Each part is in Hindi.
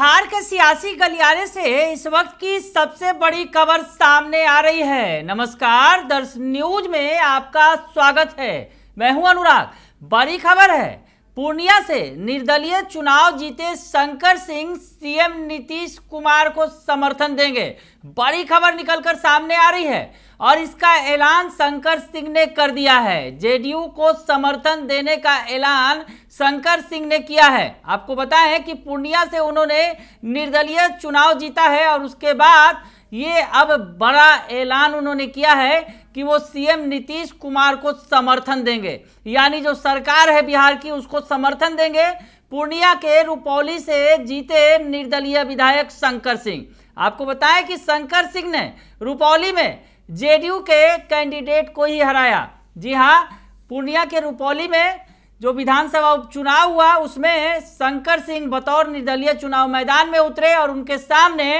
बिहार के सियासी गलियारे से इस वक्त की सबसे बड़ी खबर सामने आ रही है नमस्कार दर्श न्यूज में आपका स्वागत है मैं हूं अनुराग बड़ी खबर है पूर्णिया से निर्दलीय चुनाव जीते शंकर सिंह सीएम नीतीश कुमार को समर्थन देंगे बड़ी खबर निकलकर सामने आ रही है और इसका ऐलान शंकर सिंह ने कर दिया है जेडीयू को समर्थन देने का ऐलान शंकर सिंह ने किया है आपको बताएं कि पूर्णिया से उन्होंने निर्दलीय चुनाव जीता है और उसके बाद ये अब बड़ा ऐलान उन्होंने किया है कि वो सीएम नीतीश कुमार को समर्थन देंगे यानी जो सरकार है बिहार की उसको समर्थन देंगे पूर्णिया के रुपौली से जीते निर्दलीय विधायक शंकर सिंह आपको बताएं कि शंकर सिंह ने रुपौली में जेडीयू के कैंडिडेट को ही हराया जी हाँ पूर्णिया के रुपौली में जो विधानसभा उपचुनाव हुआ उसमें शंकर सिंह बतौर निर्दलीय चुनाव मैदान में उतरे और उनके सामने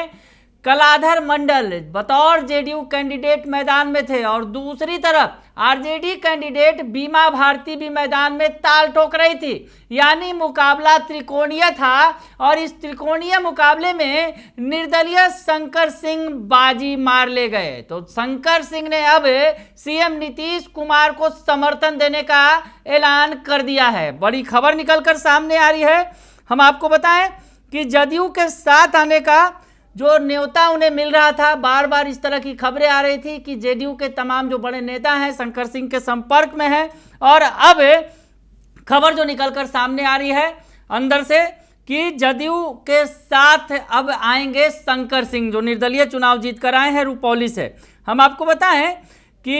कलाधर मंडल बतौर जेडीयू कैंडिडेट मैदान में थे और दूसरी तरफ आरजेडी कैंडिडेट बीमा भारती भी मैदान में ताल ठोक रही थी यानी मुकाबला त्रिकोणीय था और इस त्रिकोणीय मुकाबले में निर्दलीय शंकर सिंह बाजी मार ले गए तो शंकर सिंह ने अब सीएम नीतीश कुमार को समर्थन देने का ऐलान कर दिया है बड़ी खबर निकलकर सामने आ रही है हम आपको बताएं कि जदयू के साथ आने का जो नेता उन्हें मिल रहा था बार बार इस तरह की खबरें आ रही थी कि जेडीयू के तमाम जो बड़े नेता हैं शंकर सिंह के संपर्क में हैं और अब खबर जो निकलकर सामने आ रही है अंदर से कि जदयू के साथ अब आएंगे शंकर सिंह जो निर्दलीय चुनाव जीत कर आए हैं रुपौली से हम आपको बताएं कि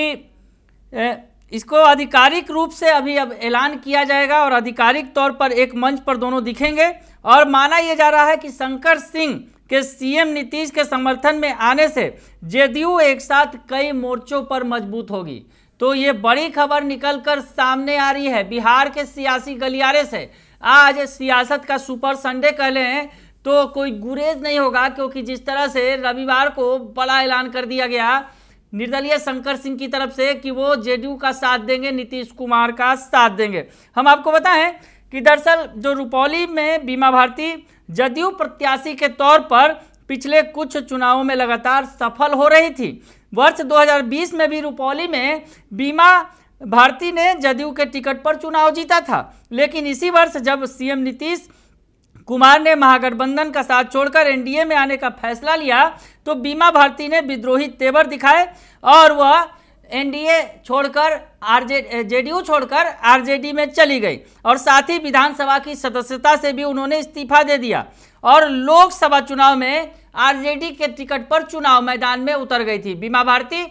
इसको आधिकारिक रूप से अभी अब ऐलान किया जाएगा और आधिकारिक तौर पर एक मंच पर दोनों दिखेंगे और माना यह जा रहा है कि शंकर सिंह कि सीएम नीतीश के समर्थन में आने से जेडीयू एक साथ कई मोर्चों पर मजबूत होगी तो ये बड़ी खबर निकलकर सामने आ रही है बिहार के सियासी गलियारे से आज सियासत का सुपर संडे कह लें तो कोई गुरेज नहीं होगा क्योंकि जिस तरह से रविवार को बड़ा ऐलान कर दिया गया निर्दलीय शंकर सिंह की तरफ से कि वो जेडीयू का साथ देंगे नीतीश कुमार का साथ देंगे हम आपको बताएं कि दरअसल जो रुपौली में बीमा भारती जदयू प्रत्याशी के तौर पर पिछले कुछ चुनावों में लगातार सफल हो रही थी वर्ष 2020 में भी रुपौली में बीमा भारती ने जदयू के टिकट पर चुनाव जीता था लेकिन इसी वर्ष जब सीएम नीतीश कुमार ने महागठबंधन का साथ छोड़कर एनडीए में आने का फैसला लिया तो बीमा भारती ने विद्रोही तेवर दिखाए और वह एनडीए छोड़कर आरजे जेडीयू छोड़कर आरजेडी में चली गई और साथ ही विधानसभा की सदस्यता से भी उन्होंने इस्तीफा दे दिया और लोकसभा चुनाव में आरजेडी के टिकट पर चुनाव मैदान में उतर गई थी बीमा भारती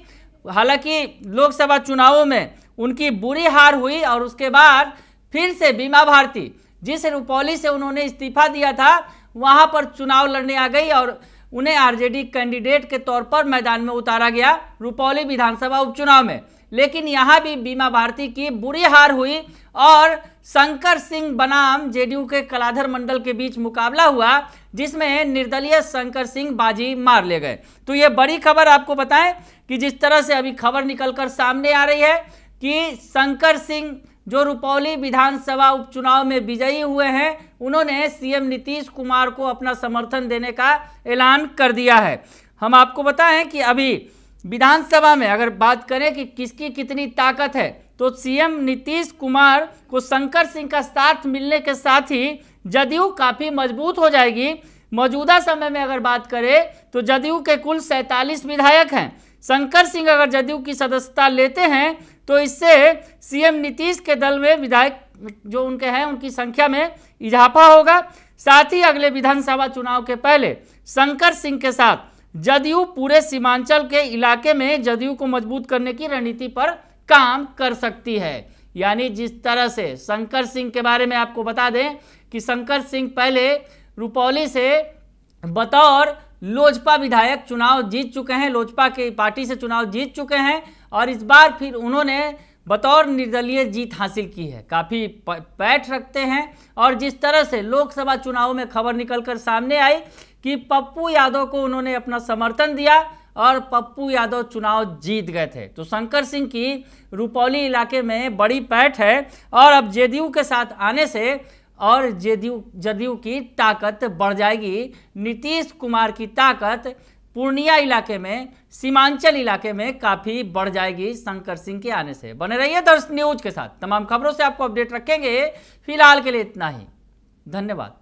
हालांकि लोकसभा चुनावों में उनकी बुरी हार हुई और उसके बाद फिर से बीमा भारती जिस रुपौली से उन्होंने इस्तीफा दिया था वहाँ पर चुनाव लड़ने आ गई और उन्हें आरजेडी कैंडिडेट के तौर पर मैदान में उतारा गया रुपौली विधानसभा उपचुनाव में लेकिन यहाँ भी बीमा भारती की बुरी हार हुई और शंकर सिंह बनाम जेडीयू के कलाधर मंडल के बीच मुकाबला हुआ जिसमें निर्दलीय शंकर सिंह बाजी मार ले गए तो ये बड़ी खबर आपको बताएं कि जिस तरह से अभी खबर निकलकर सामने आ रही है कि शंकर सिंह जो रुपौली विधानसभा उपचुनाव में विजयी हुए हैं उन्होंने सीएम नीतीश कुमार को अपना समर्थन देने का ऐलान कर दिया है हम आपको बताएं कि अभी विधानसभा में अगर बात करें कि किसकी कितनी ताकत है तो सीएम नीतीश कुमार को शंकर सिंह का साथ मिलने के साथ ही जदयू काफ़ी मजबूत हो जाएगी मौजूदा समय में अगर बात करें तो जदयू के कुल सैंतालीस विधायक हैं शंकर सिंह अगर जदयू की सदस्यता लेते हैं तो इससे सीएम नीतीश के दल में विधायक जो उनके हैं उनकी संख्या में इजाफा होगा साथ ही अगले विधानसभा चुनाव के पहले शंकर सिंह के साथ जदयू पूरे सीमांचल के इलाके में जदयू को मजबूत करने की रणनीति पर काम कर सकती है यानी जिस तरह से शंकर सिंह के बारे में आपको बता दें कि शंकर सिंह पहले रुपौली से बतौर लोजपा विधायक चुनाव जीत चुके हैं लोजपा की पार्टी से चुनाव जीत चुके हैं और इस बार फिर उन्होंने बतौर निर्दलीय जीत हासिल की है काफ़ी पैठ रखते हैं और जिस तरह से लोकसभा चुनाव में खबर निकलकर सामने आई कि पप्पू यादव को उन्होंने अपना समर्थन दिया और पप्पू यादव चुनाव जीत गए थे तो शंकर सिंह की रुपौली इलाके में बड़ी पैठ है और अब जेडीयू के साथ आने से और जेडीयू जदयू की ताकत बढ़ जाएगी नीतीश कुमार की ताकत पूर्णिया इलाके में सीमांचल इलाके में काफ़ी बढ़ जाएगी शंकर सिंह के आने से बने रहिए दर्श न्यूज के साथ तमाम खबरों से आपको अपडेट रखेंगे फिलहाल के लिए इतना ही धन्यवाद